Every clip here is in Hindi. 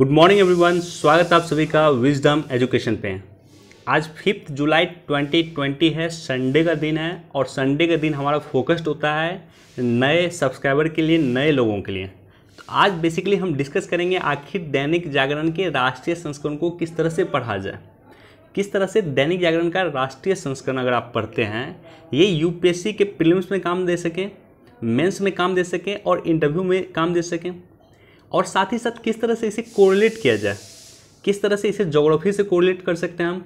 गुड मॉर्निंग एवरीवन स्वागत आप सभी का विजडम एजुकेशन पे आज फिफ्थ जुलाई 2020 है संडे का दिन है और संडे का दिन हमारा फोकस्ड होता है नए सब्सक्राइबर के लिए नए लोगों के लिए तो आज बेसिकली हम डिस्कस करेंगे आखिर दैनिक जागरण के राष्ट्रीय संस्करण को किस तरह से पढ़ा जाए किस तरह से दैनिक जागरण का राष्ट्रीय संस्करण अगर आप पढ़ते हैं ये यूपीएससी के प्रिलिम्स में काम दे सकें मेंस में काम दे सकें और इंटरव्यू में काम दे सकें और साथ ही साथ किस तरह से इसे कोरिलेट किया जाए किस तरह से इसे जोग्राफी से कोरिलेट कर सकते हैं हम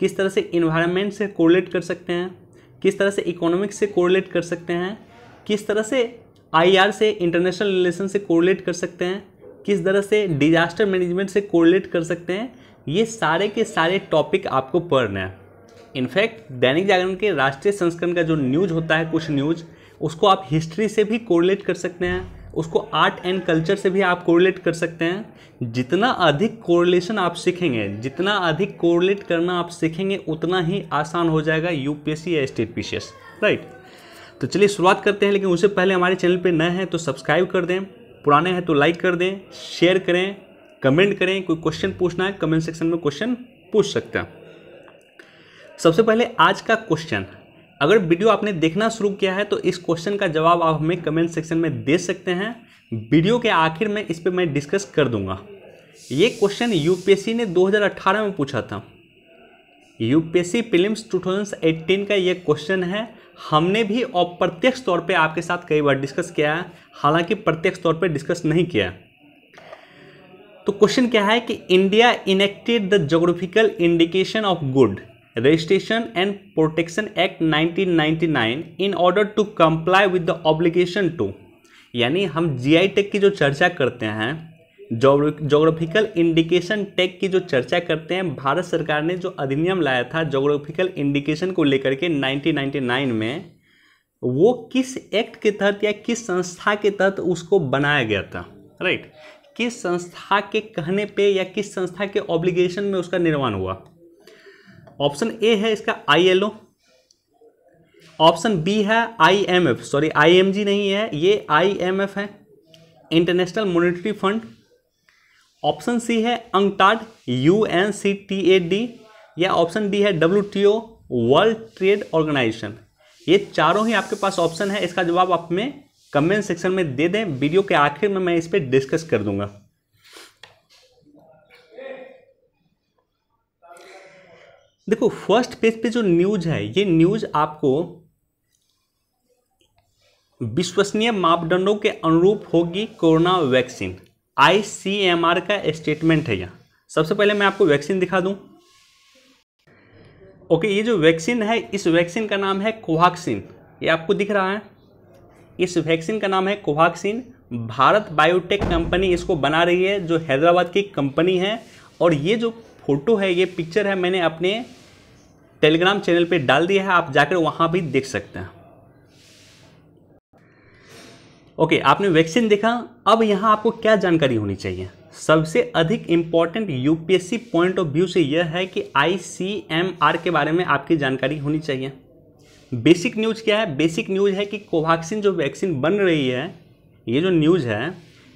किस तरह से इन्वायरमेंट से कोरिलेट कर सकते हैं किस तरह से इकोनॉमिक्स से कोरिलेट कर सकते हैं किस तरह से आईआर से इंटरनेशनल रिलेशन से कोरिलेट कर सकते हैं किस तरह से डिजास्टर मैनेजमेंट से कोरिलेट कर सकते हैं ये सारे के सारे टॉपिक आपको पढ़ने हैं इनफैक्ट दैनिक जागरण के राष्ट्रीय संस्करण का जो न्यूज होता है कुछ न्यूज उसको आप हिस्ट्री से भी कोरिलेट कर सकते हैं उसको आर्ट एंड कल्चर से भी आप कोरिलेट कर सकते हैं जितना अधिक कोरिलेशन आप सीखेंगे जितना अधिक कोरिलेट करना आप सीखेंगे उतना ही आसान हो जाएगा यूपीएससी या स्टेट पीसीएस राइट तो चलिए शुरुआत करते हैं लेकिन उससे पहले हमारे चैनल पर नए हैं तो सब्सक्राइब कर दें पुराने हैं तो लाइक कर दें शेयर करें कमेंट करें कोई क्वेश्चन पूछना है कमेंट सेक्शन में क्वेश्चन पूछ सकते हैं सबसे पहले आज का क्वेश्चन अगर वीडियो आपने देखना शुरू किया है तो इस क्वेश्चन का जवाब आप हमें कमेंट सेक्शन में दे सकते हैं वीडियो के आखिर में इस पर मैं डिस्कस कर दूंगा ये क्वेश्चन यूपीएससी ने 2018 में पूछा था यूपीएससी प्रीलिम्स 2018 का ये क्वेश्चन है हमने भी अप्रत्यक्ष तौर पे आपके साथ कई बार डिस्कस किया है हालांकि प्रत्यक्ष तौर पे डिस्कस नहीं किया तो क्वेश्चन क्या है कि India enacted the geographical indication of good registration and protection act 1999 in order to comply with the obligation to यानी हम जी आई टेक की जो चर्चा करते हैं जोग्राफिकल इंडिकेशन टेक की जो चर्चा करते हैं भारत सरकार ने जो अधिनियम लाया था जोग्राफिकल इंडिकेशन को लेकर के 1999 में वो किस एक्ट के तहत या किस संस्था के तहत उसको बनाया गया था राइट किस संस्था के कहने पे या किस संस्था के ऑब्लिगेशन में उसका निर्माण हुआ ऑप्शन ए है इसका I L O option B है I M F sorry I M G नहीं है ये आई एम एफ है international monetary fund option C है UNCTAD U N C T A D या ऑप्शन डी है W T O world trade organization ये चारों ही आपके पास ऑप्शन है इसका जवाब आप में कमेंट सेक्शन में दे दें वीडियो के आखिर में मैं इस पर डिस्कस कर दूंगा देखो फर्स्ट पेज पे जो न्यूज है ये न्यूज आपको विश्वसनीय मापदंडों के अनुरूप होगी कोरोना वैक्सीन आईसीएमआर का स्टेटमेंट है यहाँ सबसे पहले मैं आपको वैक्सीन दिखा दूं ओके ये जो वैक्सीन है इस वैक्सीन का नाम है कोवाक्सिन ये आपको दिख रहा है इस वैक्सीन का नाम है कोवाक्सिन भारत बायोटेक कंपनी इसको बना रही है जो हैदराबाद की कंपनी है और ये जो फोटो है ये पिक्चर है मैंने अपने टेलीग्राम चैनल पे डाल दिया है आप जाकर वहाँ भी देख सकते हैं ओके आपने वैक्सीन देखा अब यहाँ आपको क्या जानकारी होनी चाहिए सबसे अधिक important UPSC point of view से यह है कि आईसीएमआर के बारे में आपकी जानकारी होनी चाहिए बेसिक न्यूज़ क्या है बेसिक न्यूज़ है कि कोवैक्सीन जो वैक्सीन बन रही है ये जो न्यूज़ है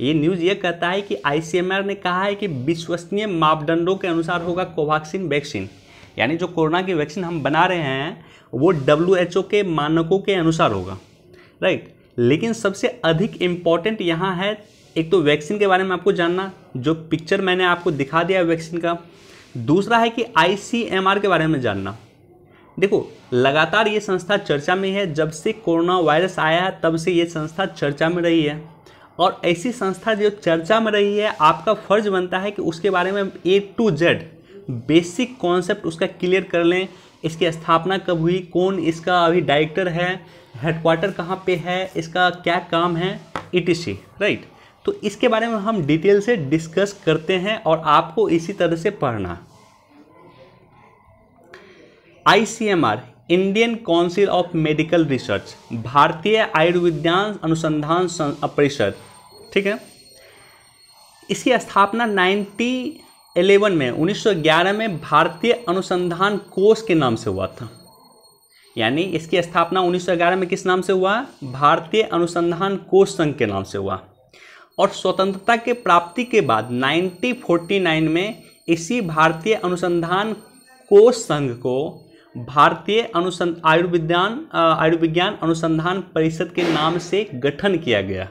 ये न्यूज़ ये कहता है कि आईसीएमआर ने कहा है कि विश्वसनीय मापदंडों के अनुसार होगा कोवैक्सीन वैक्सीन यानी जो कोरोना की वैक्सीन हम बना रहे हैं वो डब्ल्यू के मानकों के अनुसार होगा राइट लेकिन सबसे अधिक इम्पॉर्टेंट यहाँ है एक तो वैक्सीन के बारे में आपको जानना जो पिक्चर मैंने आपको दिखा दिया है वैक्सीन का दूसरा है कि आईसीएमआर के बारे में जानना देखो लगातार ये संस्था चर्चा में है जब से कोरोना वायरस आया है तब से ये संस्था चर्चा में रही है और ऐसी संस्था जो चर्चा में रही है आपका फर्ज बनता है कि उसके बारे में A to Z basic concept उसका क्लियर कर लें इसकी स्थापना कब हुई कौन इसका अभी डायरेक्टर है हेडक्वार्टर कहाँ पे है इसका क्या काम है ई e राइट तो इसके बारे में हम डिटेल से डिस्कस करते हैं और आपको इसी तरह से पढ़ना ICMR Indian council of medical research भारतीय आयुर्विज्ञान अनुसंधान परिषद ठीक है इसकी स्थापना 1911 में 1911 में भारतीय अनुसंधान कोष के नाम से हुआ था यानी इसकी स्थापना 1911 में किस नाम से हुआ भारतीय अनुसंधान कोष संघ के नाम से हुआ और स्वतंत्रता के प्राप्ति के बाद 1949 में इसी भारतीय अनुसंधान कोष संघ को भारतीय अनुसं आयुर्विज्ञान आयुर्विज्ञान अनुसंधान परिषद के नाम से गठन किया गया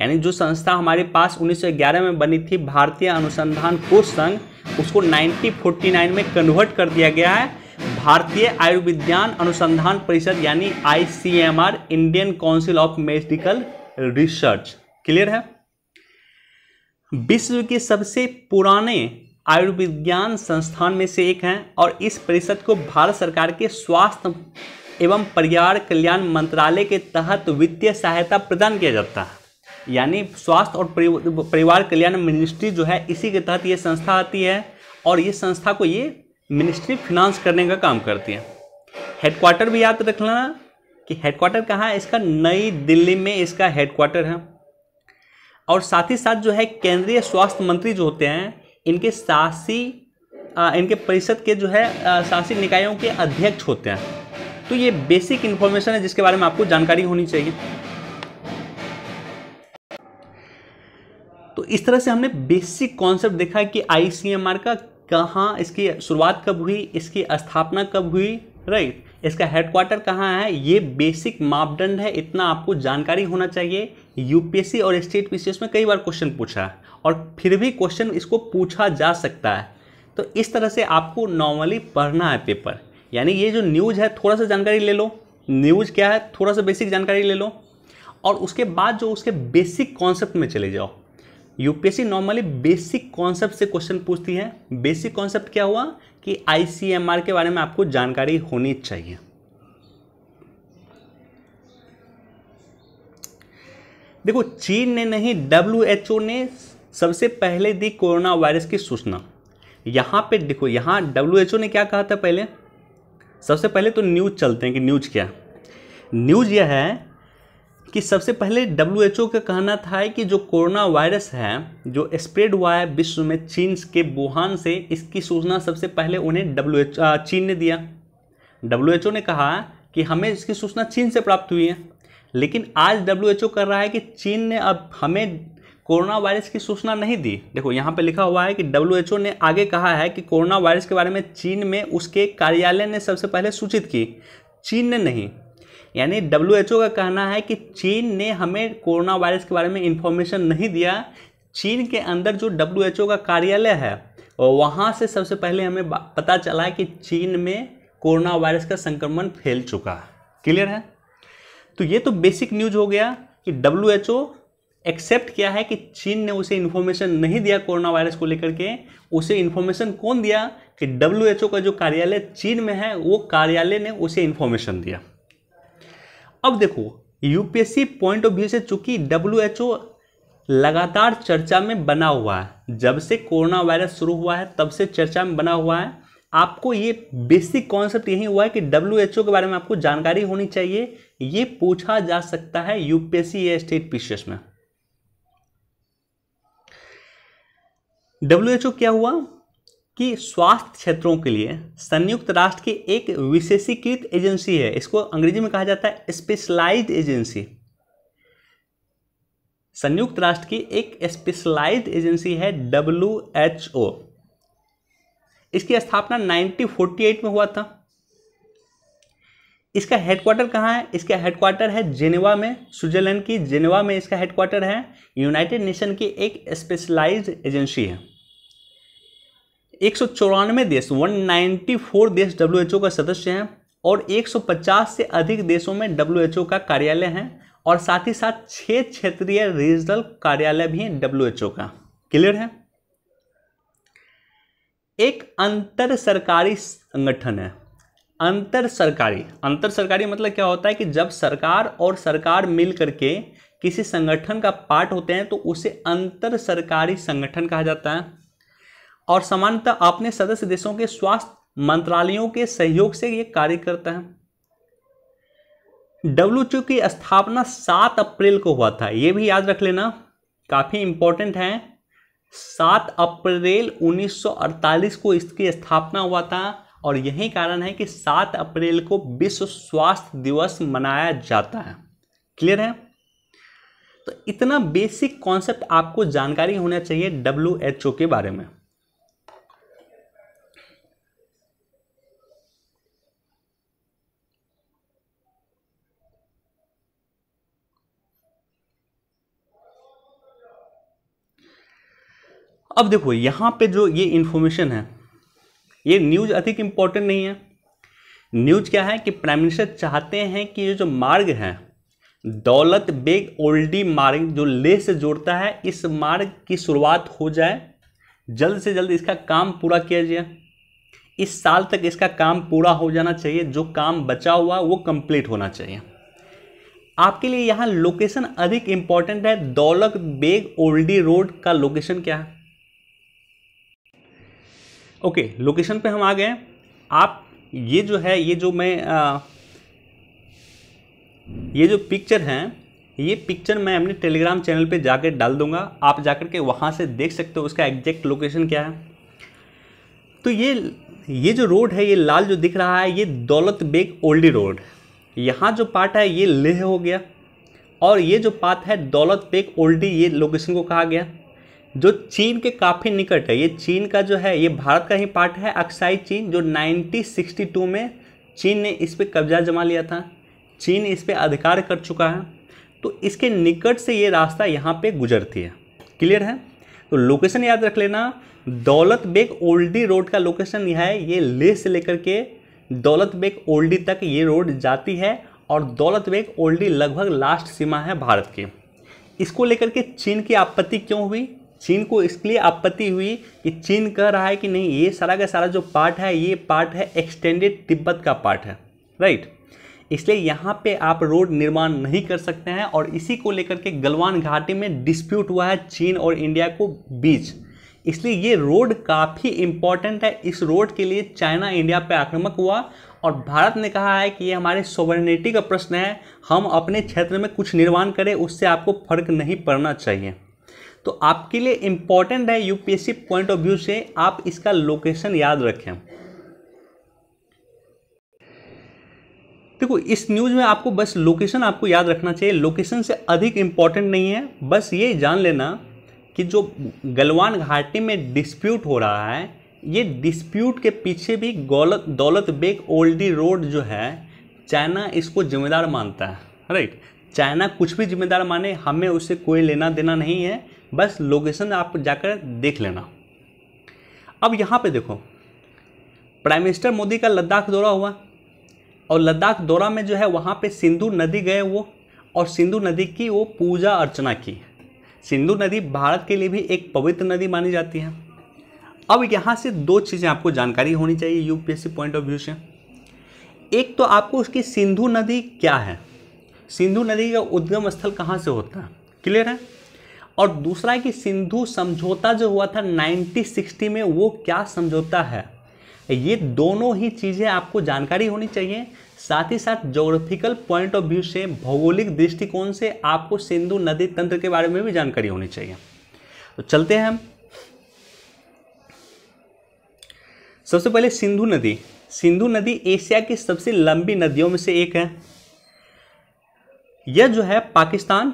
यानी जो संस्था हमारे पास 1911 में बनी थी भारतीय अनुसंधान कोष संघ उसको 1949 में कन्वर्ट कर दिया गया है भारतीय आयुर्विज्ञान अनुसंधान परिषद यानी ICMR Indian council of medical research clear है विश्व के सबसे पुराने आयुर्विज्ञान संस्थान में से एक है और इस परिषद को भारत सरकार के स्वास्थ्य एवं परिवार कल्याण मंत्रालय के तहत वित्तीय सहायता प्रदान किया जाता है यानी स्वास्थ्य और परिवार कल्याण मिनिस्ट्री जो है इसी के तहत ये संस्था आती है और ये संस्था को ये मिनिस्ट्री फिनांस करने का काम करती है हेडक्वार्टर भी याद रख लेना कि हेडक्वार्टर कहाँ है इसका नई दिल्ली में इसका हेडक्वार्टर है और साथ ही साथ जो है केंद्रीय स्वास्थ्य मंत्री जो होते हैं इनके शासी इनके परिषद के जो है शासी निकायों के अध्यक्ष होते हैं तो ये बेसिक इन्फॉर्मेशन है जिसके बारे में आपको जानकारी होनी चाहिए तो इस तरह से हमने बेसिक कॉन्सेप्ट देखा कि आई का कहाँ इसकी शुरुआत कब हुई इसकी स्थापना कब हुई राइट इसका हेडक्वार्टर कहाँ है ये बेसिक मापदंड है इतना आपको जानकारी होना चाहिए यूपीएससी और स्टेट पीसीएस में कई बार क्वेश्चन पूछा और फिर भी क्वेश्चन इसको पूछा जा सकता है तो इस तरह से आपको नॉर्मली पढ़ना है पेपर यानी ये जो न्यूज़ है थोड़ा सा जानकारी ले लो न्यूज़ क्या है थोड़ा सा बेसिक जानकारी ले लो और उसके बाद जो उसके बेसिक कॉन्सेप्ट में चले जाओ यूपीएससी नॉर्मली बेसिक कॉन्सेप्ट से क्वेश्चन पूछती है बेसिक कॉन्सेप्ट क्या हुआ कि आईसीएमआर के बारे में आपको जानकारी होनी चाहिए देखो चीन ने नहीं डब्ल्यू ने सबसे पहले दी कोरोना वायरस की सूचना यहां पे देखो यहां डब्ल्यू ने क्या कहा था पहले सबसे पहले तो न्यूज चलते हैं कि न्यूज क्या न्यूज यह है कि सबसे पहले डब्ल्यू का कहना था कि जो कोरोना वायरस है जो स्प्रेड हुआ है विश्व में चीन के वुहान से इसकी सूचना सबसे पहले उन्हें डब्ल्यू चीन ने दिया डब्ल्यू ने कहा कि हमें इसकी सूचना चीन से प्राप्त हुई है लेकिन आज डब्ल्यू कर रहा है कि चीन ने अब हमें कोरोना वायरस की सूचना नहीं दी देखो यहाँ पे लिखा हुआ है कि डब्ल्यू ने आगे कहा है कि कोरोना वायरस के बारे में चीन में उसके कार्यालय ने सबसे पहले सूचित की चीन ने नहीं यानी डब्ल्यू का कहना है कि चीन ने हमें कोरोना वायरस के बारे में इन्फॉर्मेशन नहीं दिया चीन के अंदर जो डब्ल्यू का कार्यालय है वहाँ से सबसे पहले हमें पता चला कि चीन में कोरोना वायरस का संक्रमण फैल चुका है क्लियर है तो ये तो बेसिक न्यूज हो गया कि डब्ल्यू एक्सेप्ट किया है कि चीन ने उसे इन्फॉर्मेशन नहीं दिया कोरोना वायरस को लेकर के उसे इन्फॉर्मेशन कौन दिया कि डब्ल्यू का जो कार्यालय चीन में है वो कार्यालय ने उसे इन्फॉर्मेशन दिया अब देखो यूपीएससी पॉइंट ऑफ व्यू से चूंकि डब्ल्यू लगातार चर्चा में बना हुआ है जब से कोरोना वायरस शुरू हुआ है तब से चर्चा में बना हुआ है आपको ये बेसिक कॉन्सेप्ट यही हुआ है कि डब्ल्यू के बारे में आपको जानकारी होनी चाहिए ये पूछा जा सकता है यूपीएससी या स्टेट पीसीएस में डब्ल्यू क्या हुआ कि स्वास्थ्य क्षेत्रों के लिए संयुक्त राष्ट्र की एक विशेषीकृत एजेंसी है इसको अंग्रेजी में कहा जाता है स्पेशलाइज्ड एजेंसी संयुक्त राष्ट्र की एक स्पेशलाइज्ड एजेंसी है डब्ल्यू एच ओ इसकी स्थापना 1948 में हुआ था इसका हेडक्वार्टर कहाँ है इसका हेडक्वार्टर है जेनेवा में स्विट्जरलैंड की जेनेवा में इसका हेडक्वार्टर है यूनाइटेड नेशन की एक स्पेशलाइज्ड एजेंसी है एक सौ चौरानवे देश 194 देश ओ का सदस्य हैं और 150 से अधिक देशों में ओ का कार्यालय है और साथ ही साथ छः क्षेत्रीय रीजनल कार्यालय भी हैं डब्ल्यूएचओ का क्लियर है एक अंतर सरकारी संगठन है अंतर सरकारी अंतर सरकारी मतलब क्या होता है कि जब सरकार और सरकार मिल करके किसी संगठन का पार्ट होते हैं तो उसे अंतर सरकारी संगठन कहा जाता है और सामान्यतः अपने सदस्य देशों के स्वास्थ्य मंत्रालयों के सहयोग से ये कार्य करता है डब्ल्यूएचओ की स्थापना सात अप्रैल को हुआ था ये भी याद रख लेना काफ़ी इंपॉर्टेंट है सात अप्रैल 1948 को इसकी स्थापना हुआ था और यही कारण है कि सात अप्रैल को विश्व स्वास्थ्य दिवस मनाया जाता है क्लियर है तो इतना बेसिक कॉन्सेप्ट आपको जानकारी होना चाहिए डब्ल्यू एच ओ के बारे में अब देखो यहाँ पे जो ये इन्फॉर्मेशन है ये न्यूज अधिक इम्पॉर्टेंट नहीं है न्यूज क्या है कि प्राइम मिनिस्टर चाहते हैं कि ये जो मार्ग है दौलत बेग ओल्डी मार्ग जो ले से जोड़ता है इस मार्ग की शुरुआत हो जाए जल्द से जल्द इसका काम पूरा किया जाए इस साल तक इसका काम पूरा हो जाना चाहिए जो काम बचा हुआ वो कंप्लीट होना चाहिए आपके लिए यहाँ लोकेशन अधिक इम्पॉर्टेंट है दौलत बेग ओल्डी रोड का लोकेशन क्या है ओके लोकेशन पे हम आ गए हैं आप ये जो है ये जो मैं आ, ये जो पिक्चर हैं ये पिक्चर मैं अपने टेलीग्राम चैनल पे जाकर डाल दूंगा आप जाकर के वहाँ से देख सकते हो उसका एग्जैक्ट लोकेशन क्या है तो ये ये जो रोड है ये लाल जो दिख रहा है ये दौलत बेग ओल्डी रोड यहाँ जो पार्ट है ये लेह हो गया और ये जो पार्ट है दौलत बेग ओल्डी ये लोकेशन को कहा गया जो चीन के काफ़ी निकट है ये चीन का जो है ये भारत का ही पार्ट है अक्साई चीन जो 1962 में चीन ने इस पर कब्जा जमा लिया था चीन इस पर अधिकार कर चुका है तो इसके निकट से ये रास्ता यहाँ पे गुजरती है क्लियर है तो लोकेशन याद रख लेना दौलत बेग ओल्डी रोड का लोकेशन यह है ये लेह से लेकर के दौलत बेग ओल्डी तक ये रोड जाती है और दौलत बेग ओल्डी लगभग लास्ट सीमा है भारत की इसको लेकर के चीन की आपत्ति क्यों हुई चीन को इसके लिए आपत्ति हुई कि चीन कह रहा है कि नहीं ये सारा का सारा जो पार्ट है ये पार्ट है एक्सटेंडेड तिब्बत का पार्ट है राइट इसलिए यहाँ पे आप रोड निर्माण नहीं कर सकते हैं और इसी को लेकर के गलवान घाटी में डिस्प्यूट हुआ है चीन और इंडिया को बीच इसलिए ये रोड काफ़ी इम्पॉर्टेंट है इस रोड के लिए चाइना इंडिया पे आक्रमक हुआ और भारत ने कहा है कि ये हमारे सोवर्निटी का प्रश्न है हम अपने क्षेत्र में कुछ निर्माण करें उससे आपको फर्क नहीं पड़ना चाहिए तो आपके लिए इम्पॉर्टेंट है यूपीएससी पॉइंट ऑफ व्यू से आप इसका लोकेशन याद रखें देखो इस न्यूज़ में आपको बस लोकेशन आपको याद रखना चाहिए लोकेशन से अधिक इम्पॉर्टेंट नहीं है बस ये जान लेना कि जो गलवान घाटी में डिस्प्यूट हो रहा है ये डिस्प्यूट के पीछे भी गौलत दौलत बेग ओल्डी रोड जो है चाइना इसको जिम्मेदार मानता है राइट चाइना कुछ भी जिम्मेदार माने हमें उससे कोई लेना देना नहीं है बस लोकेशन आप जाकर देख लेना अब यहाँ पे देखो प्राइम मिनिस्टर मोदी का लद्दाख दौरा हुआ और लद्दाख दौरा में जो है वहाँ पे सिंधु नदी गए वो और सिंधु नदी की वो पूजा अर्चना की सिंधु नदी भारत के लिए भी एक पवित्र नदी मानी जाती है अब यहाँ से दो चीज़ें आपको जानकारी होनी चाहिए यूपीएससी पॉइंट ऑफ व्यू से एक तो आपको उसकी सिंधु नदी क्या है सिंधु नदी का उद्गम स्थल कहाँ से होता है क्लियर है और दूसरा कि सिंधु समझौता जो हुआ था 1960 में वो क्या समझौता है ये दोनों ही चीज़ें आपको जानकारी होनी चाहिए साथ ही साथ जोग्राफिकल पॉइंट ऑफ व्यू से भौगोलिक दृष्टिकोण से आपको सिंधु नदी तंत्र के बारे में भी जानकारी होनी चाहिए तो चलते हैं हम सबसे पहले सिंधु नदी सिंधु नदी एशिया की सबसे लंबी नदियों में से एक है यह जो है पाकिस्तान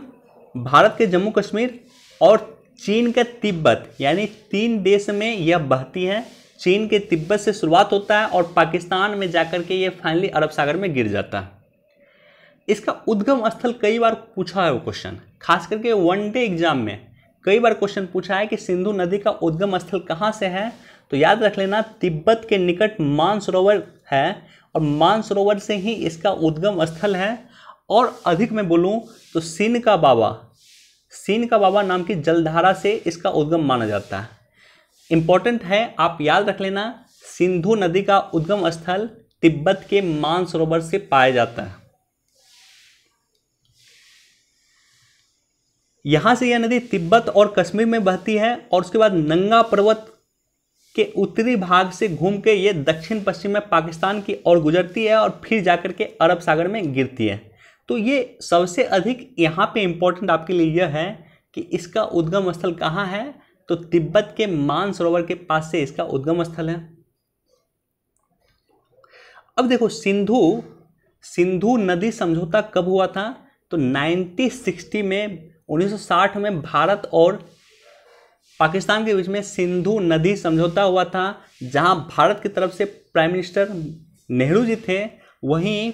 भारत के जम्मू कश्मीर और चीन का तिब्बत यानी तीन देश में यह बहती है चीन के तिब्बत से शुरुआत होता है और पाकिस्तान में जाकर के ये फाइनली अरब सागर में गिर जाता है इसका उद्गम स्थल कई बार पूछा है वो क्वेश्चन खास करके वन डे एग्जाम में कई बार क्वेश्चन पूछा है कि सिंधु नदी का उद्गम स्थल कहाँ से है तो याद रख लेना तिब्बत के निकट मानसरोवर है और मानसरोवर से ही इसका उद्गम स्थल है और अधिक मैं बोलूँ तो सिन का बाबा सीन का बाबा नाम की जलधारा से इसका उद्गम माना जाता है इम्पॉर्टेंट है आप याद रख लेना सिंधु नदी का उद्गम स्थल तिब्बत के मानसरोवर से पाया जाता है यहाँ से यह नदी तिब्बत और कश्मीर में बहती है और उसके बाद नंगा पर्वत के उत्तरी भाग से घूम के ये दक्षिण पश्चिम में पाकिस्तान की ओर गुजरती है और फिर जाकर के अरब सागर में गिरती है तो ये सबसे अधिक यहाँ पे इम्पोर्टेंट आपके लिए यह है कि इसका उद्गम स्थल कहाँ है तो तिब्बत के मानसरोवर के पास से इसका उद्गम स्थल है अब देखो सिंधु सिंधु नदी समझौता कब हुआ था तो 1960 में 1960 में भारत और पाकिस्तान के बीच में सिंधु नदी समझौता हुआ था जहां भारत की तरफ से प्राइम मिनिस्टर नेहरू जी थे वहीं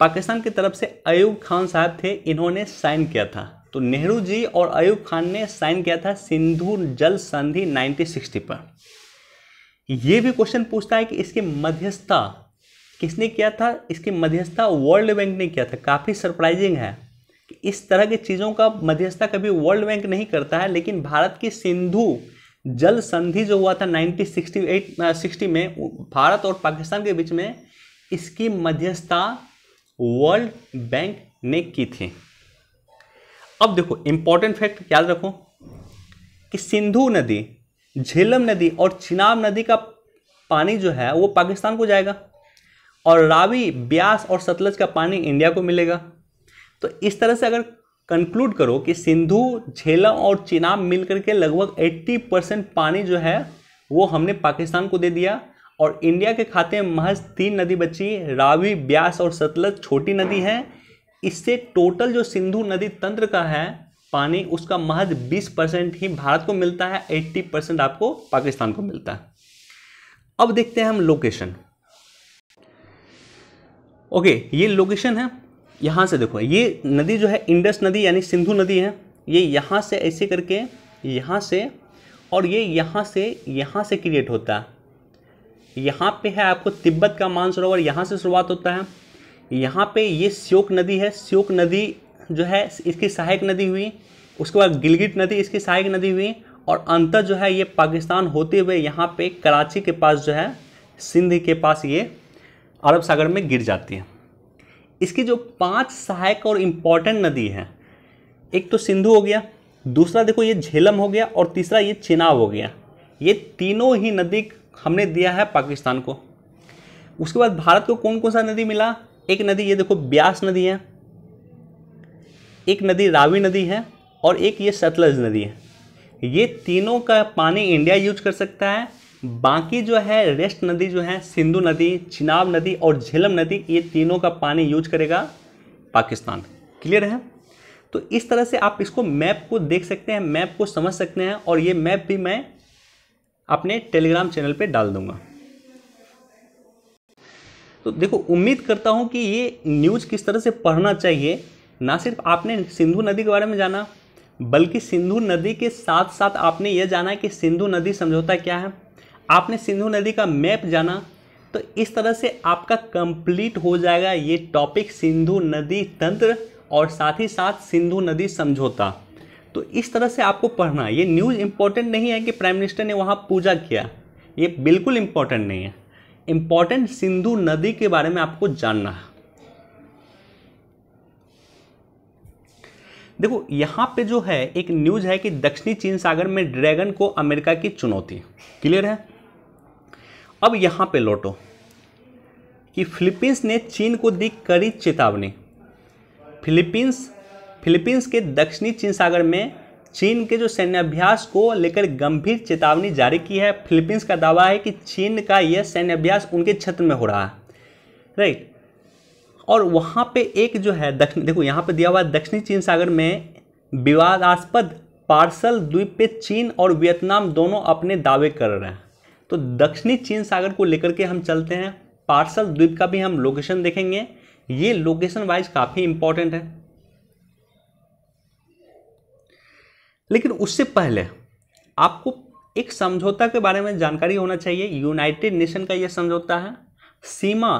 पाकिस्तान की तरफ से अयूब खान साहब थे इन्होंने साइन किया था तो नेहरू जी और अयूब खान ने साइन किया था सिंधु जल संधि 1960 पर यह भी क्वेश्चन पूछता है कि इसकी मध्यस्थता किसने किया था इसकी मध्यस्थता वर्ल्ड बैंक ने किया था काफ़ी सरप्राइजिंग है कि इस तरह की चीज़ों का मध्यस्थता कभी वर्ल्ड बैंक नहीं करता है लेकिन भारत की सिंधु जल संधि जो हुआ था 1968 60 में भारत और पाकिस्तान के बीच में इसकी मध्यस्थता वर्ल्ड बैंक ने की थी अब देखो इंपॉर्टेंट फैक्ट याद रखो कि सिंधु नदी झेलम नदी और चिनाब नदी का पानी जो है वो पाकिस्तान को जाएगा और रावी ब्यास और सतलज का पानी इंडिया को मिलेगा तो इस तरह से अगर कंक्लूड करो कि सिंधु झेलम और चिनाब मिलकर के लगभग 80 परसेंट पानी जो है वो हमने पाकिस्तान को दे दिया और इंडिया के खाते में महज तीन नदी बची रावी ब्यास और सतलज छोटी नदी है इससे टोटल जो सिंधु नदी तंत्र का है पानी उसका महज 20 परसेंट ही भारत को मिलता है 80 परसेंट आपको पाकिस्तान को मिलता है अब देखते हैं हम लोकेशन ओके ये लोकेशन है यहाँ से देखो ये नदी जो है इंडस नदी यानी सिंधु नदी है ये यहाँ से ऐसे करके यहाँ से और ये यहाँ से यहाँ से क्रिएट होता है यहाँ पे है आपको तिब्बत का मानसरोवर यहाँ से शुरुआत होता है यहाँ पे ये श्योक नदी है श्योक नदी जो है इसकी सहायक नदी हुई उसके बाद गिलगिट नदी इसकी सहायक नदी हुई और अंतर जो है ये पाकिस्तान होते हुए यहाँ पे कराची के पास जो है सिंध के पास ये अरब सागर में गिर जाती है इसकी जो पांच सहायक और इम्पॉर्टेंट नदी है एक तो सिंधु हो गया दूसरा देखो ये झेलम हो गया और तीसरा ये चिनाब हो गया ये तीनों ही नदी हमने दिया है पाकिस्तान को उसके बाद भारत को कौन कौन सा नदी मिला एक नदी ये देखो ब्यास नदी है एक नदी रावी नदी है और एक ये सतलज नदी है ये तीनों का पानी इंडिया यूज कर सकता है बाकी जो है रेस्ट नदी जो है सिंधु नदी चिनाब नदी और झेलम नदी ये तीनों का पानी यूज करेगा पाकिस्तान क्लियर है तो इस तरह से आप इसको मैप को देख सकते हैं मैप को समझ सकते हैं और ये मैप भी मैं अपने टेलीग्राम चैनल पे डाल दूंगा तो देखो उम्मीद करता हूँ कि ये न्यूज़ किस तरह से पढ़ना चाहिए ना सिर्फ आपने सिंधु नदी के बारे में जाना बल्कि सिंधु नदी के साथ साथ आपने यह जाना कि सिंधु नदी समझौता क्या है आपने सिंधु नदी का मैप जाना तो इस तरह से आपका कंप्लीट हो जाएगा ये टॉपिक सिंधु नदी तंत्र और साथ ही साथ सिंधु नदी समझौता तो इस तरह से आपको पढ़ना ये न्यूज़ इंपॉर्टेंट नहीं है कि प्राइम मिनिस्टर ने वहाँ पूजा किया ये बिल्कुल इंपॉर्टेंट नहीं है इंपॉर्टेंट सिंधु नदी के बारे में आपको जानना है देखो यहाँ पे जो है एक न्यूज़ है कि दक्षिणी चीन सागर में ड्रैगन को अमेरिका की चुनौती क्लियर है अब यहाँ पे लौटो कि फिलीपींस ने चीन को दी कड़ी चेतावनी फिलीपींस फिलीपींस के दक्षिणी चीन सागर में चीन के जो सैन्याभ्यास को लेकर गंभीर चेतावनी जारी की है फिलीपींस का दावा है कि चीन का यह सैन्यभ्यास उनके क्षेत्र में हो रहा है राइट और वहाँ पे एक जो है दक्षिण देखो यहाँ पे दिया हुआ है दक्षिणी चीन सागर में विवादास्पद पार्सल द्वीप पे चीन और वियतनाम दोनों अपने दावे कर रहे हैं तो दक्षिणी चीन सागर को लेकर के हम चलते हैं पार्सल द्वीप का भी हम लोकेशन देखेंगे ये लोकेशन वाइज काफ़ी इंपॉर्टेंट है लेकिन उससे पहले आपको एक समझौता के बारे में जानकारी होना चाहिए यूनाइटेड नेशन का यह समझौता है सीमा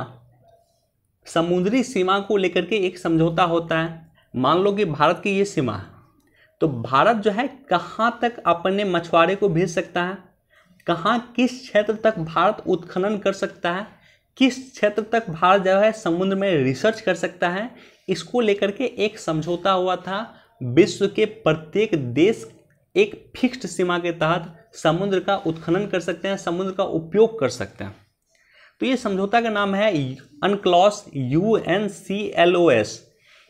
समुद्री सीमा को लेकर के एक समझौता होता है मान लो कि भारत की ये सीमा है तो भारत जो है कहाँ तक अपने मछुआरे को भेज सकता है कहाँ किस क्षेत्र तक भारत उत्खनन कर सकता है किस क्षेत्र तक भारत जो है समुद्र में रिसर्च कर सकता है इसको लेकर के एक समझौता हुआ था विश्व के प्रत्येक देश एक फिक्स्ड सीमा के तहत समुद्र का उत्खनन कर सकते हैं समुद्र का उपयोग कर सकते हैं तो ये समझौता का नाम है UNCLOS U N C L O S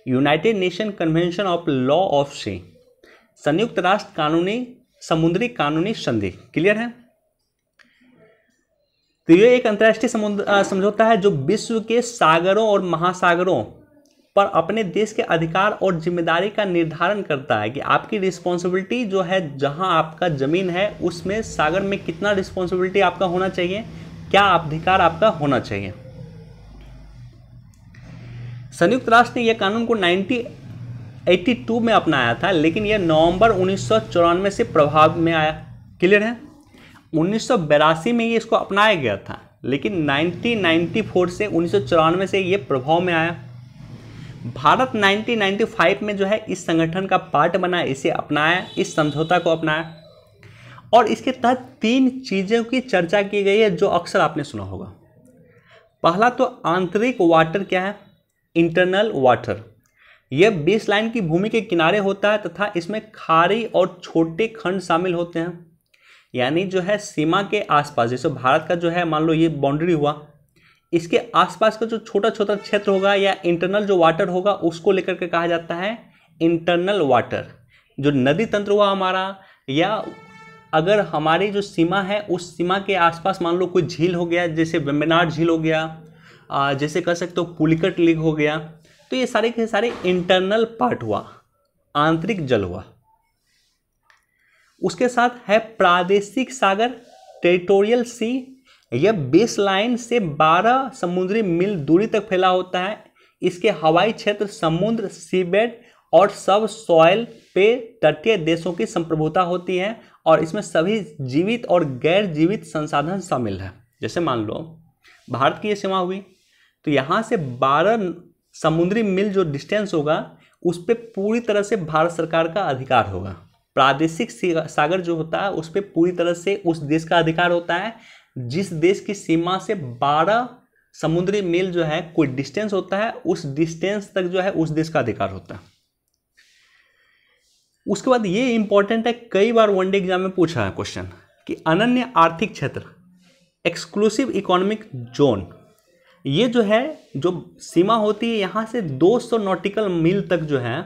united nation convention of law of sea संयुक्त राष्ट्र कानूनी समुद्री कानूनी संधि क्लियर है तो ये एक अंतर्राष्ट्रीय समझौता है जो विश्व के सागरों और महासागरों पर अपने देश के अधिकार और जिम्मेदारी का निर्धारण करता है कि आपकी रिस्पॉन्सिबिलिटी जो है जहां आपका ज़मीन है उसमें सागर में कितना रिस्पॉन्सिबिलिटी आपका होना चाहिए क्या अधिकार आपका होना चाहिए संयुक्त राष्ट्र ने यह कानून को 1982 में अपनाया था लेकिन यह नवंबर उन्नीस से प्रभाव में आया क्लियर है उन्नीस में ये इसको अपनाया गया था लेकिन 1994 से उन्नीस से ये प्रभाव में आया भारत 1995 में जो है इस संगठन का पार्ट बना इसे अपनाया इस समझौता को अपनाया और इसके तहत तीन चीज़ों की चर्चा की गई है जो अक्सर आपने सुना होगा पहला तो आंतरिक वाटर क्या है इंटरनल वाटर यह बीस लाइन की भूमि के किनारे होता है तथा इसमें खारी और छोटे खंड शामिल होते हैं यानी जो है सीमा के आसपास जैसे भारत का जो है मान लो ये बाउंड्री हुआ इसके आसपास का जो छोटा छोटा क्षेत्र होगा या इंटरनल जो वाटर होगा उसको लेकर के कहा जाता है इंटरनल वाटर जो नदी तंत्र हुआ हमारा या अगर हमारी जो सीमा है उस सीमा के आसपास मान लो कोई झील हो गया जैसे वेम्बनाड झील हो गया जैसे कह सकते हो पुलिकट लीग हो गया तो ये सारे के सारे इंटरनल पार्ट हुआ आंतरिक जल हुआ उसके साथ है प्रादेशिक सागर टेरिटोरियल सी यह बेस लाइन से 12 समुद्री मील दूरी तक फैला होता है इसके हवाई क्षेत्र समुद्र सीबेड और सब सॉयल पे तटीय देशों की संप्रभुता होती है और इसमें सभी जीवित और गैर जीवित संसाधन शामिल है जैसे मान लो भारत की यह सीमा हुई तो यहाँ से 12 समुद्री मील जो डिस्टेंस होगा उस पर पूरी तरह से भारत सरकार का अधिकार होगा प्रादेशिक सागर जो होता है उस पर पूरी तरह से उस देश का अधिकार होता है जिस देश की सीमा से बारह समुद्री मील जो है कोई डिस्टेंस होता है उस डिस्टेंस तक जो है उस देश का अधिकार होता है उसके बाद ये इंपॉर्टेंट है कई बार वनडे एग्जाम में पूछा है क्वेश्चन कि अनन्य आर्थिक क्षेत्र एक्सक्लूसिव इकोनॉमिक जोन ये जो है जो सीमा होती है यहाँ से 200 नॉटिकल मील तक जो है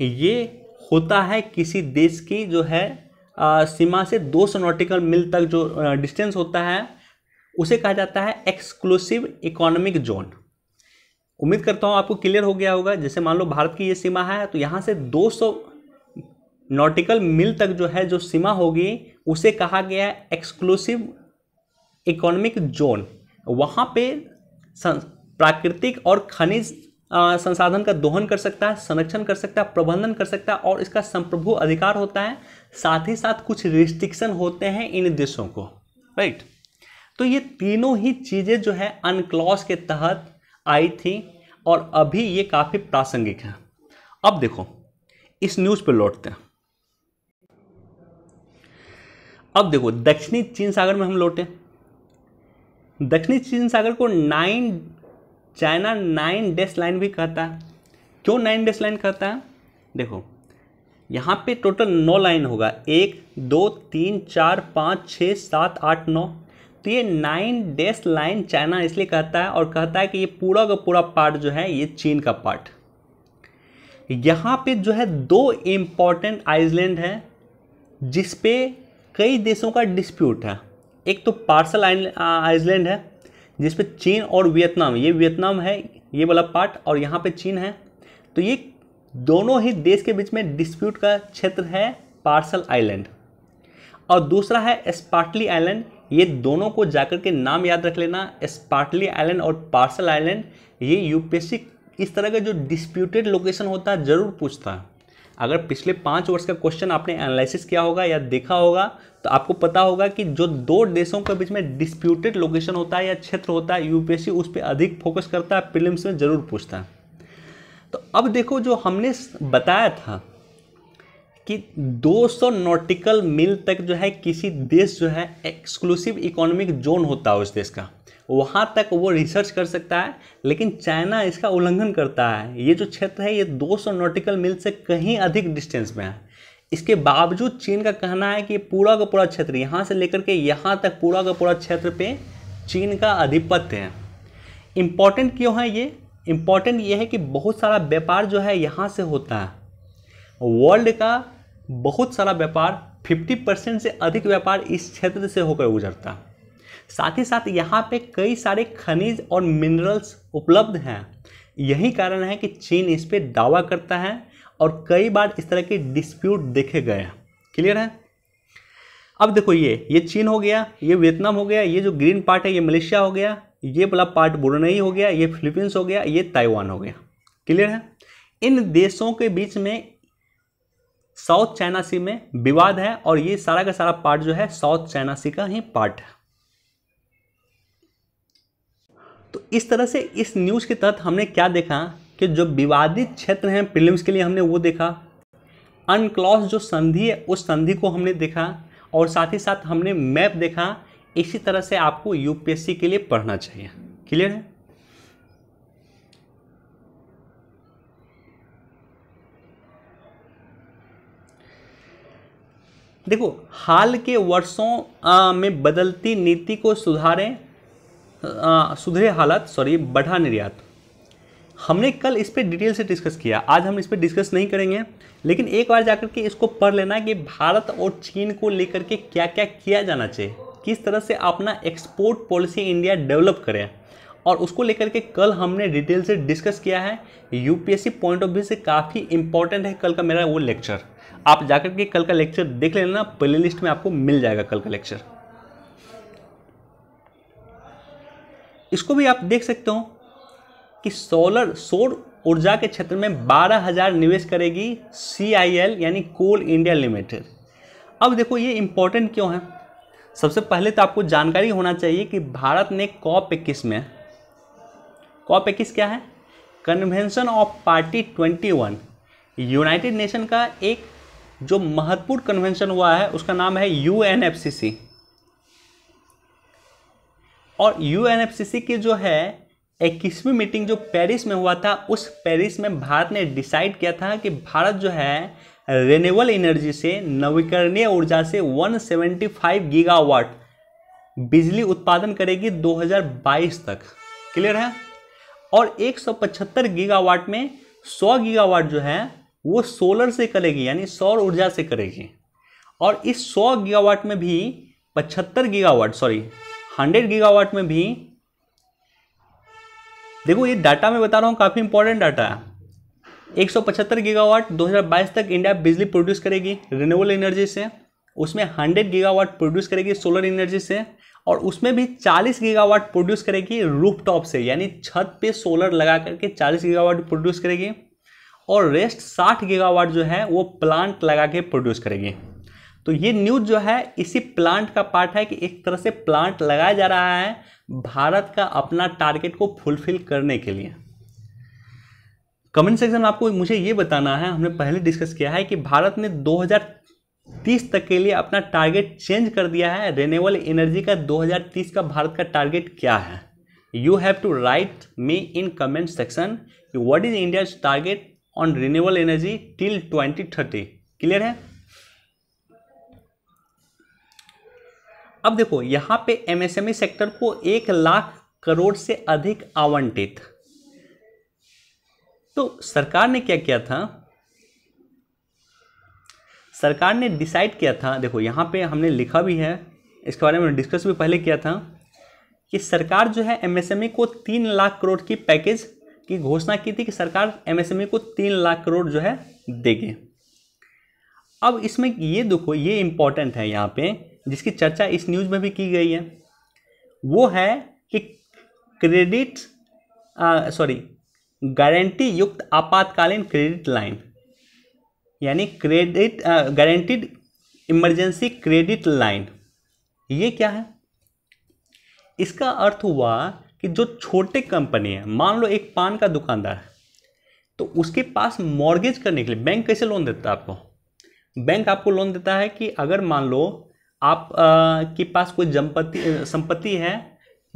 ये होता है किसी देश की जो है सीमा से 200 नॉटिकल मील तक जो डिस्टेंस होता है उसे कहा जाता है एक्सक्लूसिव इकोनॉमिक जोन उम्मीद करता हूँ आपको क्लियर हो गया होगा जैसे मान लो भारत की ये सीमा है तो यहाँ से 200 नॉटिकल मील तक जो है जो सीमा होगी उसे कहा गया है एक्सक्लूसिव इकोनॉमिक जोन वहाँ पे प्राकृतिक और खनिज संसाधन का दोहन कर सकता है संरक्षण कर सकता है प्रबंधन कर सकता है और इसका संप्रभु अधिकार होता है साथ ही साथ कुछ रिस्ट्रिक्शन होते हैं इन देशों को राइट तो ये तीनों ही चीज़ें जो है अनक्लॉज के तहत आई थी और अभी ये काफ़ी प्रासंगिक है अब देखो इस न्यूज़ पर लौटते हैं अब देखो दक्षिणी चीन सागर में हम लौटे दक्षिणी चीन सागर को nine China nine dash line भी कहता है क्यों नाइन डेस लाइन कहता है देखो यहाँ पे टोटल नौ लाइन होगा एक दो तीन चार पाँच छः सात आठ नौ तो ये नाइन डेस लाइन चाइना इसलिए कहता है और कहता है कि ये पूरा का पूरा पार्ट जो है ये चीन का पार्ट यहाँ पे जो है दो इम्पॉर्टेंट आइसलैंड है जिसपे कई देशों का डिस्प्यूट है एक तो पार्सल आइसलैंड है जिसपे चीन और वियतनाम ये वियतनाम है ये वाला पार्ट और यहाँ पे चीन है तो ये दोनों ही देश के बीच में डिस्प्यूट का क्षेत्र है पार्सल आइलैंड और दूसरा है स्पार्टली आइलैंड ये दोनों को जाकर के नाम याद रख लेना स्पार्टली आइलैंड और पार्सल आइलैंड ये यूपीएससी इस तरह का जो डिस्प्यूटेड लोकेशन होता है ज़रूर पूछता है अगर पिछले पाँच वर्ष का क्वेश्चन आपने एनालिसिस किया होगा या देखा होगा तो आपको पता होगा कि जो दो देशों के बीच में डिस्प्यूटेड लोकेशन होता है या क्षेत्र होता है यूपीएससी उस पर अधिक फोकस करता है प्रीलिम्स में ज़रूर पूछता है तो अब देखो जो हमने बताया था कि 200 नॉटिकल मील तक जो है किसी देश जो है एक्सक्लूसिव इकोनॉमिक जोन होता है उस देश का वहाँ तक वो रिसर्च कर सकता है लेकिन चाइना इसका उल्लंघन करता है ये जो क्षेत्र है ये 200 नॉटिकल मील से कहीं अधिक डिस्टेंस में है इसके बावजूद चीन का कहना है कि पूरा का पूरा क्षेत्र यहाँ से लेकर के यहाँ तक पूरा का पूरा क्षेत्र पे चीन का आधिपत्य है इम्पॉर्टेंट क्यों है ये इम्पॉर्टेंट ये है कि बहुत सारा व्यापार जो है यहाँ से होता है वर्ल्ड का बहुत सारा व्यापार 50 परसेंट से अधिक व्यापार इस क्षेत्र से होकर गुजरता है साथ ही साथ यहाँ पे कई सारे खनिज और मिनरल्स उपलब्ध हैं यही कारण है कि चीन इस पर दावा करता है और कई बार इस तरह के डिस्प्यूट देखे गए हैं क्लियर है अब देखो ये ये चीन हो गया ये वियतनाम हो गया ये जो ग्रीन पार्ट है ये मलेशिया हो गया ये वाला पार्ट ब्रुनई हो गया ये फिलीपींस हो गया ये ताइवान हो गया क्लियर है इन देशों के बीच में साउथ चाइना सी में विवाद है और ये सारा का सारा पार्ट जो है साउथ चाइना सी का ही पार्ट है तो इस तरह से इस न्यूज़ के तहत हमने क्या देखा कि जो विवादित क्षेत्र हैं प्रीलिम्स के लिए हमने वो देखा अनक्लॉस जो संधि है उस संधि को हमने देखा और साथ ही साथ हमने मैप देखा इसी तरह से आपको यूपीएससी के लिए पढ़ना चाहिए क्लियर है देखो हाल के वर्षों आ, में बदलती नीति को सुधारें सुधरे हालत सॉरी बढ़ा निर्यात हमने कल इस पर डिटेल से डिस्कस किया आज हम इस पर डिस्कस नहीं करेंगे लेकिन एक बार जाकर के इसको पढ़ लेना कि भारत और चीन को लेकर के क्या क्या किया जाना चाहिए किस तरह से अपना एक्सपोर्ट पॉलिसी इंडिया डेवलप करें और उसको लेकर के कल हमने डिटेल से डिस्कस किया है यूपीएससी पॉइंट ऑफ व्यू से काफ़ी इंपॉर्टेंट है कल का मेरा वो लेक्चर आप जाकर के कल का लेक्चर देख लेना प्ले लिस्ट में आपको मिल जाएगा कल का लेक्चर इसको भी आप देख सकते हो कि सोलर सौर ऊर्जा के क्षेत्र में बारह हजार निवेश करेगी सी यानी कोल इंडिया लिमिटेड अब देखो ये इंपॉर्टेंट क्यों है सबसे पहले तो आपको जानकारी होना चाहिए कि भारत ने कॉप इक्कीस में कॉप इक्कीस क्या है convention of party twenty one united nation का एक जो महत्वपूर्ण कन्वेंशन हुआ है उसका नाम है यू और यू की जो है इक्कीसवीं मीटिंग जो पेरिस में हुआ था उस पेरिस में भारत ने डिसाइड किया था कि भारत जो है रेनेबल एनर्जी से नवीकरणीय ऊर्जा से 175 गीगावाट बिजली उत्पादन करेगी 2022 तक क्लियर है और 175 गीगावाट में 100 गीगावाट जो है वो सोलर से करेगी यानी सौर ऊर्जा से करेगी और इस 100 गीगावाट में भी 75 गीगावाट सॉरी 100 गीगावाट में भी देखो ये डाटा मैं बता रहा हूँ काफ़ी इंपॉर्टेंट डाटा है पचहत्तर गीगावाट 2022 तक इंडिया बिजली प्रोड्यूस करेगी रिन्यूबल एनर्जी से उसमें 100 गीगावाट प्रोड्यूस करेगी सोलर एनर्जी से और उसमें भी 40 गीगावाट प्रोड्यूस करेगी रूफटॉप से यानी छत पे सोलर लगा करके 40 गीगावाट प्रोड्यूस करेगी और रेस्ट 60 गीगावाट जो है वो प्लांट लगा के प्रोड्यूस करेगी तो ये न्यूज़ जो है इसी प्लांट का पार्ट है कि एक तरह से प्लांट लगाया जा रहा है भारत का अपना टारगेट को फुलफिल करने के लिए कमेंट सेक्शन में आपको मुझे ये बताना है हमने पहले डिस्कस किया है कि भारत ने 2030 तक के लिए अपना टारगेट चेंज कर दिया है रेनेबल एनर्जी का 2030 का भारत का टारगेट क्या है you have to write me in comment section what is India target on renewable energy till 2030 clear है अब देखो यहाँ पे एमएसएमई सेक्टर e को एक लाख करोड़ से अधिक आवंटित तो सरकार ने क्या किया था सरकार ने डिसाइड किया था देखो यहाँ पे हमने लिखा भी है इसके बारे में डिस्कस भी पहले किया था कि सरकार जो है एमएसएमई e को तीन लाख करोड़ की पैकेज की घोषणा की थी कि सरकार एमएसएमई e को तीन लाख करोड़ जो है देगी अब इसमें ये देखो ये इम्पॉर्टेंट है यहाँ पे जिसकी चर्चा इस न्यूज़ में भी की गई है वो है कि क्रेडिट सॉरी गारंटी युक्त आपातकालीन क्रेडिट लाइन यानी credit guaranteed emergency credit line ये क्या है इसका अर्थ हुआ कि जो छोटे कंपनी है मान लो एक पान का दुकानदार है तो उसके पास मॉर्गेज करने के लिए बैंक कैसे लोन देता है आपको बैंक आपको लोन देता है कि अगर मान लो आप आ, के पास कोई जंपत्ति संपत्ति है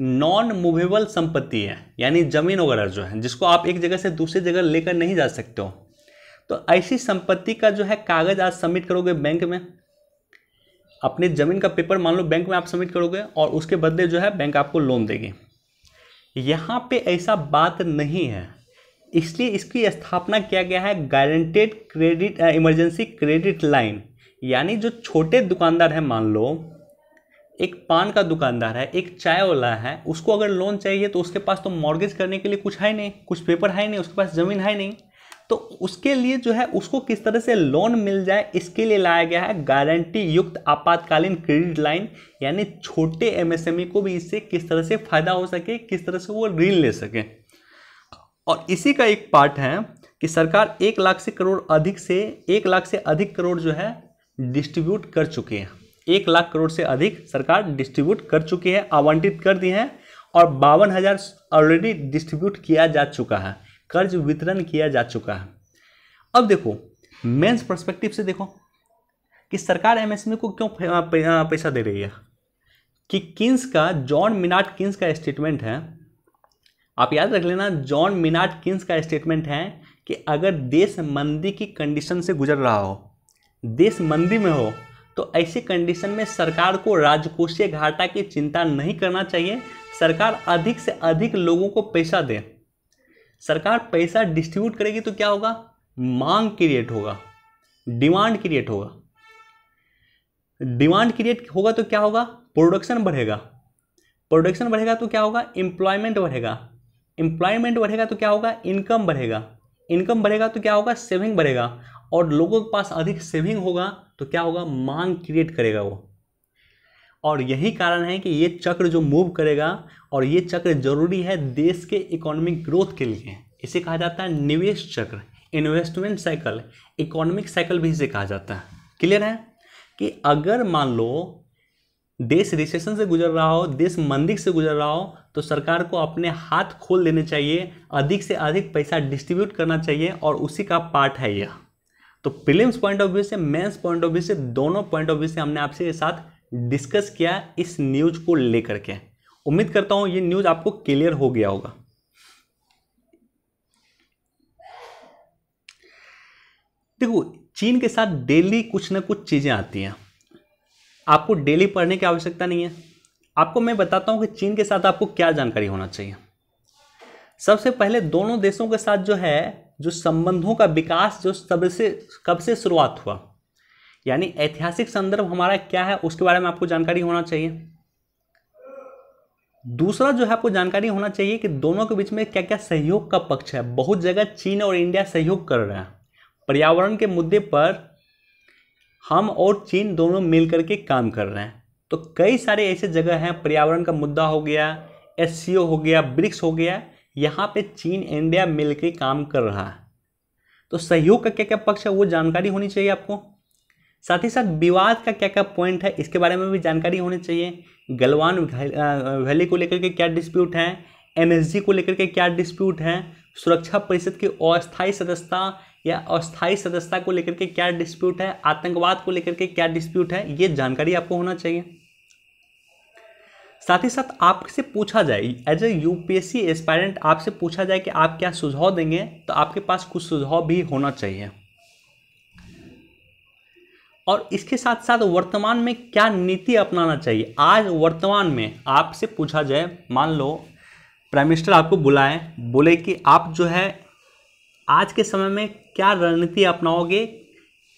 नॉन मूवेबल संपत्ति है यानी जमीन वगैरह जो है जिसको आप एक जगह से दूसरी जगह लेकर नहीं जा सकते हो तो ऐसी संपत्ति का जो है कागज आज सबमिट करोगे बैंक में अपनी ज़मीन का पेपर मान लो बैंक में आप सबमिट करोगे और उसके बदले जो है बैंक आपको लोन देगी यहाँ पे ऐसा बात नहीं है इसलिए इसकी स्थापना किया गया है guaranteed credit emergency credit line यानी जो छोटे दुकानदार हैं मान लो एक पान का दुकानदार है एक चाय वाला है उसको अगर लोन चाहिए तो उसके पास तो मॉर्गेज करने के लिए कुछ है नहीं कुछ पेपर है नहीं उसके पास ज़मीन है नहीं तो उसके लिए जो है उसको किस तरह से लोन मिल जाए इसके लिए लाया गया है गारंटी युक्त आपातकालीन क्रेडिट लाइन यानी छोटे एमएसएमई e को भी इससे किस तरह से फ़ायदा हो सके किस तरह से वो ऋण ले सके और इसी का एक पार्ट है कि सरकार एक लाख से करोड़ अधिक से एक लाख से अधिक करोड़ जो है डिस्ट्रीब्यूट कर चुकी है एक लाख करोड़ से अधिक सरकार डिस्ट्रीब्यूट कर चुकी है आवंटित कर दी है और बावन हज़ार ऑलरेडी डिस्ट्रीब्यूट किया जा चुका है कर्ज वितरण किया जा चुका है अब देखो मेंस पर्सपेक्टिव से देखो कि सरकार एमएसएमई e को क्यों पैसा दे रही है कि किन्स का जॉन मिनाट किन्स का स्टेटमेंट है आप याद रख लेना जॉन मिनाट किन्स का स्टेटमेंट है कि अगर देश मंदी की कंडीशन से गुजर रहा हो देश मंदी में हो तो ऐसी कंडीशन में सरकार को राजकोषीय घाटा की चिंता नहीं करना चाहिए सरकार अधिक से अधिक लोगों को पैसा दे सरकार पैसा डिस्ट्रीब्यूट करेगी तो क्या होगा मांग क्रिएट होगा डिमांड क्रिएट होगा डिमांड क्रिएट होगा तो क्या होगा प्रोडक्शन बढ़ेगा प्रोडक्शन बढ़ेगा तो क्या होगा एम्प्लॉयमेंट बढ़ेगा एम्प्लॉयमेंट बढ़ेगा तो क्या होगा इनकम बढ़ेगा इनकम बढ़ेगा तो क्या होगा सेविंग बढ़ेगा और लोगों के पास अधिक सेविंग होगा तो क्या होगा मांग क्रिएट करेगा वो और यही कारण है कि ये चक्र जो मूव करेगा और ये चक्र जरूरी है देश के इकोनॉमिक ग्रोथ के लिए इसे कहा जाता है निवेश चक्र इन्वेस्टमेंट साइकिल इकोनॉमिक साइकिल भी इसे कहा जाता है क्लियर है कि अगर मान लो देश रिसेशन से गुजर रहा हो देश मंदी से गुजर रहा हो तो सरकार को अपने हाथ खोल देने चाहिए अधिक से अधिक पैसा डिस्ट्रीब्यूट करना चाहिए और उसी का पार्ट है यह तो प्रीलिम्स पॉइंट ऑफ व्यू से मेंस पॉइंट ऑफ व्यू से दोनों पॉइंट ऑफ व्यू से हमने आपसे के साथ डिस्कस किया इस न्यूज को लेकर के उम्मीद करता हूं ये न्यूज आपको क्लियर हो गया होगा देखो चीन के साथ डेली कुछ ना कुछ चीज़ें आती हैं आपको डेली पढ़ने की आवश्यकता नहीं है आपको मैं बताता हूं कि चीन के साथ आपको क्या जानकारी होना चाहिए सबसे पहले दोनों देशों के साथ जो है जो संबंधों का विकास जो सबसे कब से शुरुआत हुआ यानी ऐतिहासिक संदर्भ हमारा क्या है उसके बारे में आपको जानकारी होना चाहिए दूसरा जो है आपको जानकारी होना चाहिए कि दोनों के बीच में क्या क्या सहयोग का पक्ष है बहुत जगह चीन और इंडिया सहयोग कर रहे हैं पर्यावरण के मुद्दे पर हम और चीन दोनों मिलकर के काम कर रहे हैं तो कई सारे ऐसे जगह हैं पर्यावरण का मुद्दा हो गया एस हो गया ब्रिक्स हो गया यहाँ पे चीन इंडिया मिलकर काम कर रहा है तो सहयोग का क्या क्या पक्ष है वो जानकारी होनी चाहिए आपको साथ ही साथ विवाद का क्या क्या पॉइंट है इसके बारे में भी जानकारी होनी चाहिए गलवान वैली को लेकर के क्या डिस्प्यूट है एनएसजी को लेकर के क्या डिस्प्यूट है सुरक्षा परिषद की अस्थायी सदस्यता या अस्थायी सदस्यता को लेकर के क्या डिस्प्यूट है आतंकवाद को लेकर के क्या डिस्प्यूट है ये जानकारी आपको होना चाहिए साथ ही साथ आपसे पूछा जाए एज ए यूपीएससी एस्पायरेंट आपसे पूछा जाए कि आप क्या सुझाव देंगे तो आपके पास कुछ सुझाव भी होना चाहिए और इसके साथ साथ वर्तमान में क्या नीति अपनाना चाहिए आज वर्तमान में आपसे पूछा जाए मान लो प्राइम मिनिस्टर आपको बुलाए बोले कि आप जो है आज के समय में क्या रणनीति अपनाओगे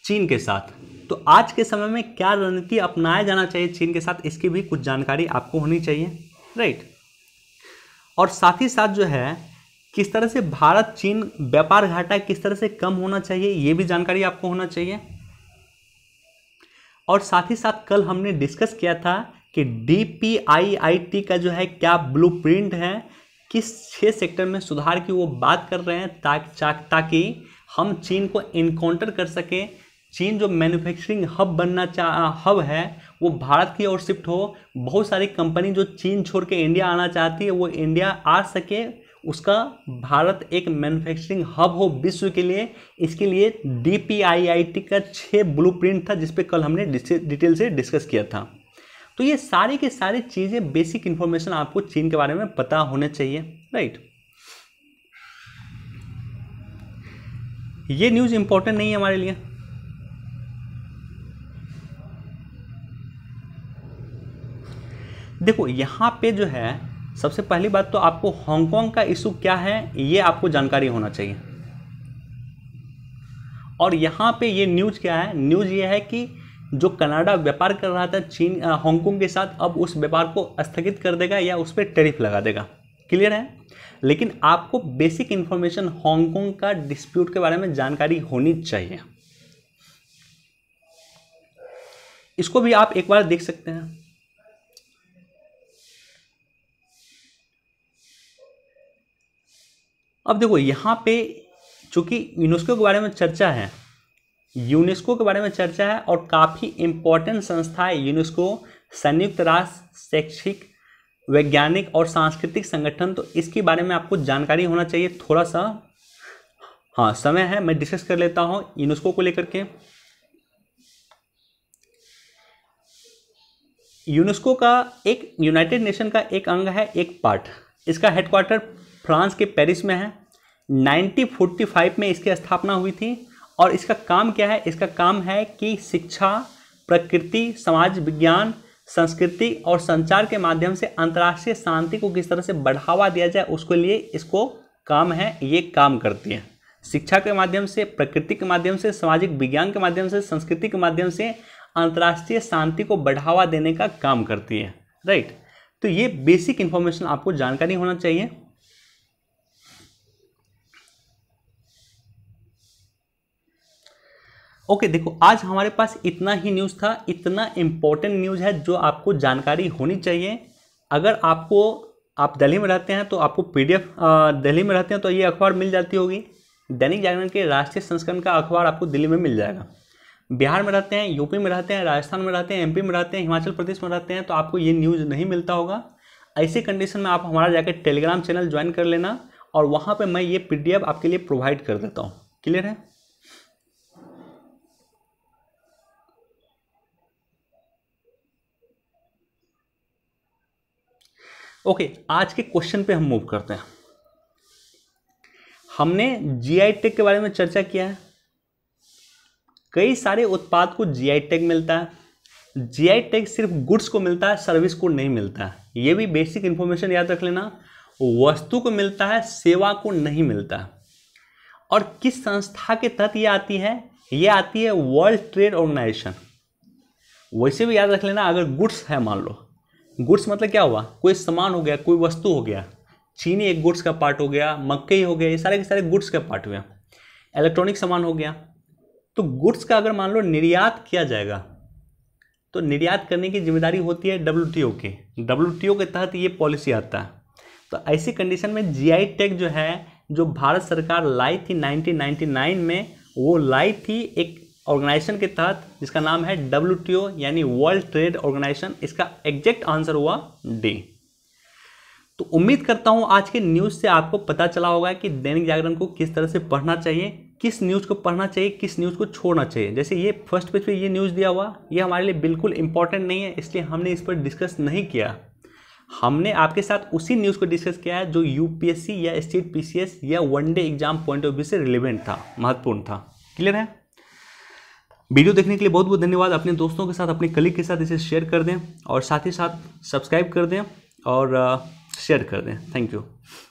चीन के साथ तो आज के समय में क्या रणनीति अपनाया जाना चाहिए चीन के साथ इसकी भी कुछ जानकारी आपको होनी चाहिए राइट और साथ ही साथ जो है किस तरह से भारत चीन व्यापार घाटा किस तरह से कम होना चाहिए ये भी जानकारी आपको होना चाहिए और साथ ही साथ कल हमने डिस्कस किया था कि डी का जो है क्या ब्लू है किस छः सेक्टर में सुधार की वो बात कर रहे हैं ताकि ताकि हम चीन को इनकाउंटर कर सकें चीन जो मैन्युफैक्चरिंग हब बनना चाह हब है वो भारत की ओर शिफ्ट हो बहुत सारी कंपनी जो चीन छोड़ के इंडिया आना चाहती है वो इंडिया आ सके उसका भारत एक मैन्युफैक्चरिंग हब हो विश्व के लिए इसके लिए डी का छः प्रिंट था जिसपे कल हमने डिटेल से डिस्कस किया था तो ये सारी के सारी चीज़ें बेसिक इन्फॉर्मेशन आपको चीन के बारे में पता होने चाहिए राइट ये न्यूज़ इंपॉर्टेंट नहीं है हमारे लिए देखो यहाँ पे जो है सबसे पहली बात तो आपको हांगकांग का इशू क्या है ये आपको जानकारी होना चाहिए और यहाँ पे ये न्यूज क्या है न्यूज ये है कि जो कनाडा व्यापार कर रहा था चीन हांगकांग के साथ अब उस व्यापार को स्थगित कर देगा या उस पर टेरिफ लगा देगा क्लियर है लेकिन आपको बेसिक इन्फॉर्मेशन हांगकांग का डिस्प्यूट के बारे में जानकारी होनी चाहिए इसको भी आप एक बार देख सकते हैं अब देखो यहाँ पे चूँकि यूनेस्को के बारे में चर्चा है यूनेस्को के बारे में चर्चा है और काफ़ी इम्पोर्टेंट संस्था है यूनेस्को संयुक्त राष्ट्र शैक्षिक वैज्ञानिक और सांस्कृतिक संगठन तो इसके बारे में आपको जानकारी होना चाहिए थोड़ा सा हाँ समय है मैं डिस्कस कर लेता हूँ यूनेस्को को लेकर के यूनेस्को का एक यूनाइटेड नेशन का एक अंग है एक पार्ट इसका हेडक्वार्टर फ्रांस के पेरिस में है 1945 में इसकी स्थापना हुई थी और इसका काम क्या है इसका काम है कि शिक्षा प्रकृति समाज विज्ञान संस्कृति और संचार के माध्यम से अंतर्राष्ट्रीय शांति को किस तरह से बढ़ावा दिया जाए उसके लिए इसको काम है ये काम करती है शिक्षा के माध्यम से प्रकृति के माध्यम से सामाजिक विज्ञान के माध्यम से संस्कृति के माध्यम से अंतर्राष्ट्रीय शांति को बढ़ावा देने का काम करती है राइट तो ये बेसिक इन्फॉर्मेशन आपको जानकारी होना चाहिए ओके देखो आज हमारे पास इतना ही न्यूज़ था इतना इम्पोर्टेंट न्यूज़ है जो आपको जानकारी होनी चाहिए अगर आपको आप दिल्ली में रहते हैं तो आपको पीडीएफ दिल्ली में रहते हैं तो ये अखबार मिल जाती होगी दैनिक जागरण के राष्ट्रीय संस्करण का अखबार आपको दिल्ली में मिल जाएगा बिहार में रहते हैं यूपी में रहते हैं राजस्थान में रहते हैं एमपी में रहते हैं हिमाचल प्रदेश में रहते हैं तो आपको ये न्यूज़ नहीं मिलता होगा ऐसे कंडीशन में आप हमारा जाकर टेलीग्राम चैनल ज्वाइन कर लेना और वहाँ पर मैं ये पी आपके लिए प्रोवाइड कर देता हूँ क्लियर है ओके आज के क्वेश्चन पे हम मूव करते हैं हमने जीआई टेक के बारे में चर्चा किया है कई सारे उत्पाद को जीआई टेक मिलता है जीआई टेक सिर्फ गुड्स को मिलता है सर्विस को नहीं मिलता है ये भी बेसिक इन्फॉर्मेशन याद रख लेना वस्तु को मिलता है सेवा को नहीं मिलता और किस संस्था के तहत ये आती है ये आती है वर्ल्ड ट्रेड ऑर्गेनाइजेशन वैसे भी याद रख लेना अगर गुड्स है मान लो गुड्स मतलब क्या हुआ कोई सामान हो गया कोई वस्तु हो गया चीनी एक गुड्स का पार्ट हो गया मक्के हो गया ये सारे के सारे गुड्स का पार्ट हुए इलेक्ट्रॉनिक सामान हो गया तो गुड्स का अगर मान लो निर्यात किया जाएगा तो निर्यात करने की जिम्मेदारी होती है डब्ल्यू के डब्ल्यू के तहत ये पॉलिसी आता है तो ऐसी कंडीशन में जी टेक जो है जो भारत सरकार लाई थी 1999 में वो लाई थी एक ऑर्गेनाइजेशन के तहत जिसका नाम है डब्ल्यू यानी वर्ल्ड ट्रेड ऑर्गेनाइजेशन इसका एग्जैक्ट आंसर हुआ डी तो उम्मीद करता हूं आज के न्यूज़ से आपको पता चला होगा कि दैनिक जागरण को किस तरह से पढ़ना चाहिए किस न्यूज़ को पढ़ना चाहिए किस न्यूज़ को छोड़ना चाहिए जैसे ये फर्स्ट पेज पे ये न्यूज़ दिया हुआ ये हमारे लिए बिल्कुल इंपॉर्टेंट नहीं है इसलिए हमने इस पर डिस्कस नहीं किया हमने आपके साथ उसी न्यूज़ को डिस्कस किया है जो यू या स्टेट पी या one day exam point of view से रिलेवेंट था महत्वपूर्ण था क्लियर है वीडियो देखने के लिए बहुत बहुत धन्यवाद अपने दोस्तों के साथ अपने कलीग के साथ इसे शेयर कर दें और साथ ही साथ सब्सक्राइब कर दें और शेयर uh, कर दें थैंक यू